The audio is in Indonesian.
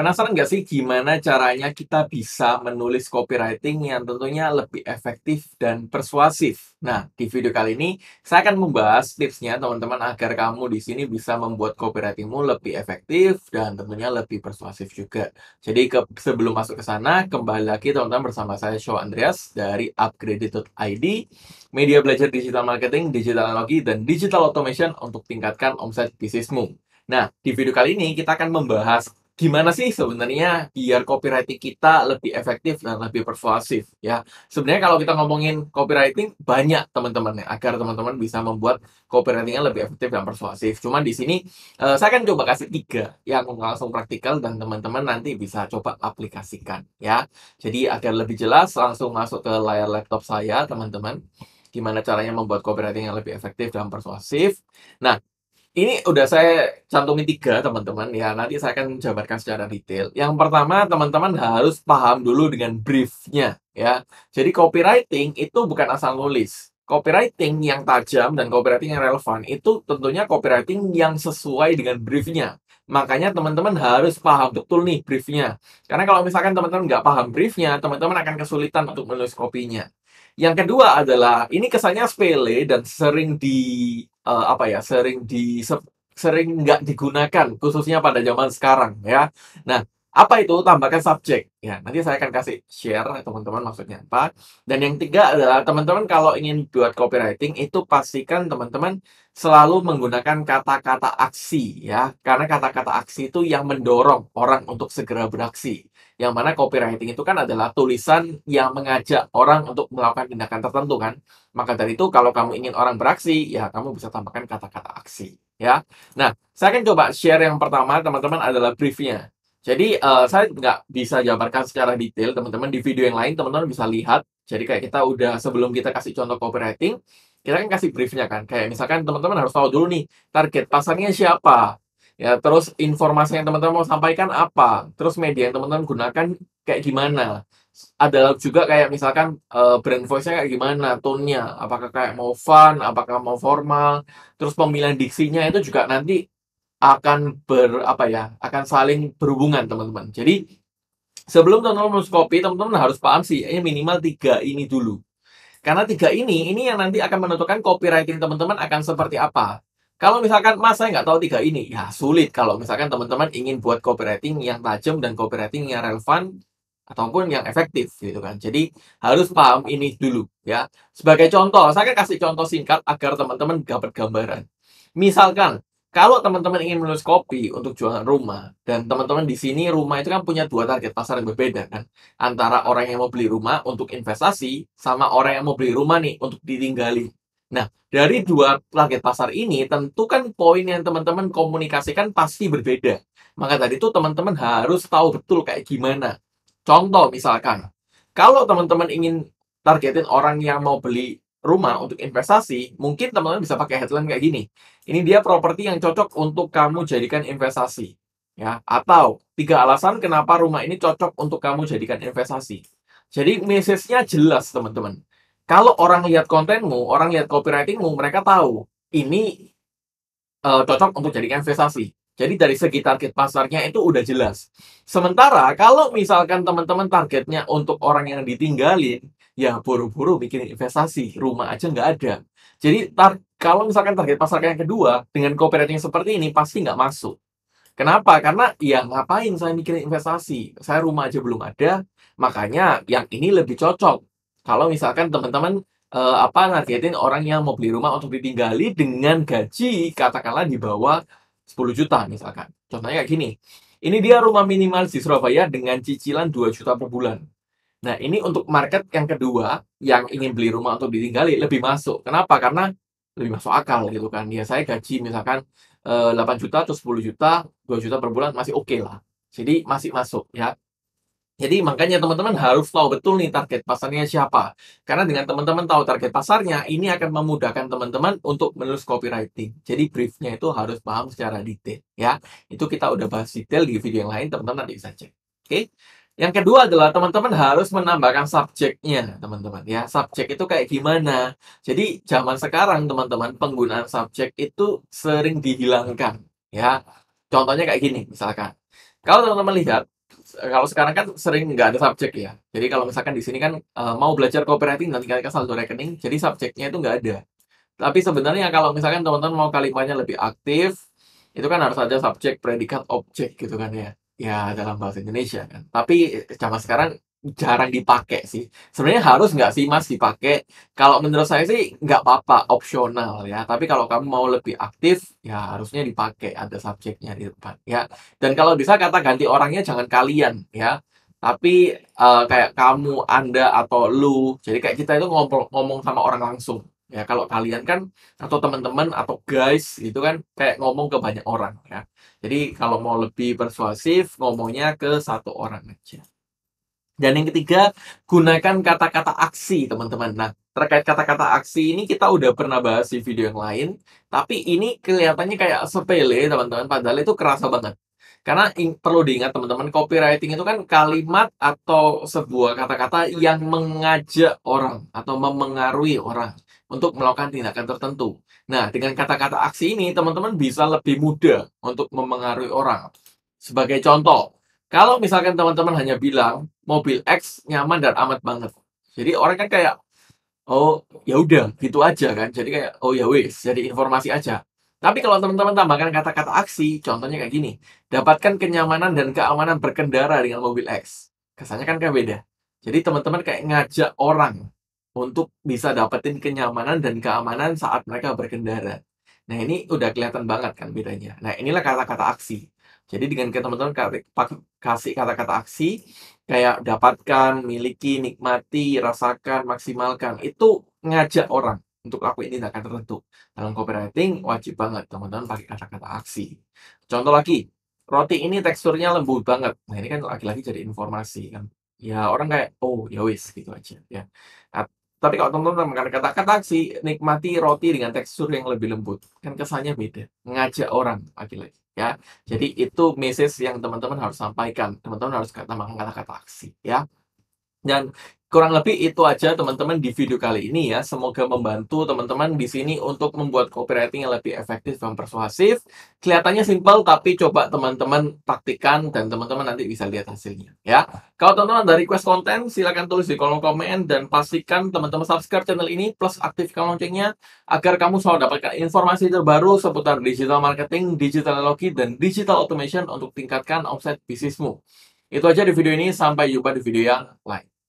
Penasaran nggak sih gimana caranya kita bisa menulis copywriting yang tentunya lebih efektif dan persuasif? Nah, di video kali ini saya akan membahas tipsnya teman-teman agar kamu di sini bisa membuat copywritingmu lebih efektif dan tentunya lebih persuasif juga. Jadi ke, sebelum masuk ke sana, kembali lagi teman-teman bersama saya Show Andreas dari upgraded.id, media belajar digital marketing, digital analogi, dan digital automation untuk tingkatkan omset bisnismu. Nah, di video kali ini kita akan membahas gimana sih sebenarnya biar copywriting kita lebih efektif dan lebih persuasif ya sebenarnya kalau kita ngomongin copywriting banyak teman-teman ya agar teman-teman bisa membuat copywritingnya lebih efektif dan persuasif cuman di sini uh, saya akan coba kasih tiga yang langsung praktikal dan teman-teman nanti bisa coba aplikasikan ya jadi agar lebih jelas langsung masuk ke layar laptop saya teman-teman gimana caranya membuat copywriting yang lebih efektif dan persuasif. Nah, ini udah saya cantumin tiga teman-teman ya. Nanti saya akan jabarkan secara detail. Yang pertama teman-teman harus paham dulu dengan briefnya ya. Jadi copywriting itu bukan asal nulis. Copywriting yang tajam dan copywriting yang relevan itu tentunya copywriting yang sesuai dengan briefnya. Makanya teman-teman harus paham betul nih briefnya. Karena kalau misalkan teman-teman nggak paham briefnya, teman-teman akan kesulitan untuk menulis kopinya. Yang kedua adalah ini kesannya sepele dan sering di uh, apa ya, sering di sering nggak digunakan khususnya pada zaman sekarang ya. Nah, apa itu? Tambahkan subjek. Ya, nanti saya akan kasih share teman-teman maksudnya apa. Dan yang tiga adalah teman-teman kalau ingin buat copywriting itu pastikan teman-teman selalu menggunakan kata-kata aksi ya. Karena kata-kata aksi itu yang mendorong orang untuk segera beraksi. Yang mana copywriting itu kan adalah tulisan yang mengajak orang untuk melakukan tindakan tertentu kan. Maka dari itu kalau kamu ingin orang beraksi, ya kamu bisa tambahkan kata-kata aksi ya. Nah, saya akan coba share yang pertama teman-teman adalah briefnya. Jadi uh, saya nggak bisa jabarkan secara detail teman-teman di video yang lain teman-teman bisa lihat. Jadi kayak kita udah sebelum kita kasih contoh copywriting, kita kan kasih briefnya kan. Kayak misalkan teman-teman harus tahu dulu nih target pasarnya siapa, ya terus informasi yang teman-teman mau sampaikan apa, terus media yang teman-teman gunakan kayak gimana. Ada juga kayak misalkan uh, brand voice-nya kayak gimana, tone-nya, apakah kayak mau fun, apakah mau formal, terus pemilihan diksinya itu juga nanti akan ber apa ya akan saling berhubungan teman-teman jadi sebelum teman-teman kopi teman-teman harus paham sih ini eh, minimal tiga ini dulu karena tiga ini ini yang nanti akan menentukan copywriting teman-teman akan seperti apa kalau misalkan mas saya nggak tahu tiga ini ya sulit kalau misalkan teman-teman ingin buat copywriting yang tajam dan copywriting yang relevan ataupun yang efektif gitu kan. Jadi harus paham ini dulu ya. Sebagai contoh, saya akan kasih contoh singkat agar teman-teman dapat gambaran. Misalkan kalau teman-teman ingin menulis kopi untuk jualan rumah dan teman-teman di sini rumah itu kan punya dua target pasar yang berbeda kan antara orang yang mau beli rumah untuk investasi sama orang yang mau beli rumah nih untuk ditinggali nah dari dua target pasar ini tentu kan poin yang teman-teman komunikasikan pasti berbeda maka tadi itu teman-teman harus tahu betul kayak gimana contoh misalkan kalau teman-teman ingin targetin orang yang mau beli rumah untuk investasi, mungkin teman-teman bisa pakai headline kayak gini. Ini dia properti yang cocok untuk kamu jadikan investasi. Ya, atau tiga alasan kenapa rumah ini cocok untuk kamu jadikan investasi. Jadi message-nya jelas, teman-teman. Kalau orang lihat kontenmu, orang lihat copywritingmu, mereka tahu ini uh, cocok untuk jadikan investasi. Jadi dari segi target pasarnya itu udah jelas. Sementara kalau misalkan teman-teman targetnya untuk orang yang ditinggalin, ya buru-buru bikin investasi rumah aja nggak ada jadi tar kalau misalkan target pasar yang kedua dengan yang seperti ini pasti nggak masuk kenapa karena ya ngapain saya mikirin investasi saya rumah aja belum ada makanya yang ini lebih cocok kalau misalkan teman-teman uh, apa nargetin orang yang mau beli rumah untuk ditinggali dengan gaji katakanlah di bawah 10 juta misalkan. Contohnya kayak gini. Ini dia rumah minimal di Surabaya dengan cicilan 2 juta per bulan. Nah, ini untuk market yang kedua yang ingin beli rumah untuk ditinggali lebih masuk. Kenapa? Karena lebih masuk akal gitu kan. Ya saya gaji misalkan 8 eh, juta atau 10 juta, 2 juta per bulan masih oke okay lah. Jadi masih masuk ya. Jadi makanya teman-teman harus tahu betul nih target pasarnya siapa. Karena dengan teman-teman tahu target pasarnya, ini akan memudahkan teman-teman untuk menulis copywriting. Jadi briefnya itu harus paham secara detail ya. Itu kita udah bahas detail di video yang lain, teman-teman nanti bisa cek. Oke. Okay? Yang kedua adalah teman-teman harus menambahkan subjeknya, teman-teman ya. Subjek itu kayak gimana? Jadi zaman sekarang teman-teman penggunaan subjek itu sering dihilangkan ya. Contohnya kayak gini misalkan. Kalau teman-teman lihat kalau sekarang kan sering nggak ada subjek ya. Jadi kalau misalkan di sini kan eh, mau belajar copywriting dan tinggalkan saldo rekening, jadi subjeknya itu nggak ada. Tapi sebenarnya kalau misalkan teman-teman mau kalimatnya lebih aktif, itu kan harus ada subjek, predikat, objek gitu kan ya. Ya, dalam bahasa Indonesia kan. Tapi eh, zaman sekarang jarang dipakai sih. Sebenarnya harus nggak sih Mas dipakai? Kalau menurut saya sih nggak apa-apa, opsional ya. Tapi kalau kamu mau lebih aktif, ya harusnya dipakai ada subjeknya di depan ya. Dan kalau bisa kata ganti orangnya jangan kalian ya. Tapi uh, kayak kamu, Anda atau lu. Jadi kayak kita itu ngomong ngomong sama orang langsung ya kalau kalian kan atau teman-teman atau guys itu kan kayak ngomong ke banyak orang ya jadi kalau mau lebih persuasif ngomongnya ke satu orang aja dan yang ketiga gunakan kata-kata aksi teman-teman nah terkait kata-kata aksi ini kita udah pernah bahas di video yang lain tapi ini kelihatannya kayak sepele teman-teman padahal itu kerasa banget karena in, perlu diingat teman-teman copywriting itu kan kalimat atau sebuah kata-kata yang mengajak orang atau memengaruhi orang untuk melakukan tindakan tertentu. Nah, dengan kata-kata aksi ini, teman-teman bisa lebih mudah untuk memengaruhi orang. Sebagai contoh, kalau misalkan teman-teman hanya bilang mobil X nyaman dan amat banget, jadi orang kan kayak oh ya udah gitu aja kan, jadi kayak oh ya wes, jadi informasi aja. Tapi kalau teman-teman tambahkan kata-kata aksi, contohnya kayak gini, dapatkan kenyamanan dan keamanan berkendara dengan mobil X. Kesannya kan kayak beda. Jadi teman-teman kayak ngajak orang untuk bisa dapetin kenyamanan dan keamanan saat mereka berkendara. Nah, ini udah kelihatan banget kan bedanya. Nah, inilah kata-kata aksi. Jadi dengan teman-teman kasih kata-kata aksi kayak dapatkan, miliki, nikmati, rasakan, maksimalkan. Itu ngajak orang untuk lakuin tindakan tertentu. Dalam copywriting wajib banget teman-teman pakai kata-kata aksi. Contoh lagi, roti ini teksturnya lembut banget. Nah, ini kan lagi-lagi jadi informasi kan. Ya, orang kayak oh, ya wis gitu aja ya. Tapi kalau teman-teman kan kata-kata taksi, nikmati roti dengan tekstur yang lebih lembut. Kan kesannya beda. Ngajak orang lagi-lagi. Ya. Jadi itu message yang teman-teman harus sampaikan. Teman-teman harus kata kata-kata taksi. Ya. Dan Kurang lebih itu aja teman-teman di video kali ini ya. Semoga membantu teman-teman di sini untuk membuat copywriting yang lebih efektif dan persuasif. Kelihatannya simpel tapi coba teman-teman praktikan dan teman-teman nanti bisa lihat hasilnya ya. Kalau teman-teman ada request konten silahkan tulis di kolom komen dan pastikan teman-teman subscribe channel ini plus aktifkan loncengnya agar kamu selalu dapatkan informasi terbaru seputar digital marketing, digital teknologi, dan digital automation untuk tingkatkan omset bisnismu. Itu aja di video ini, sampai jumpa di video yang lain.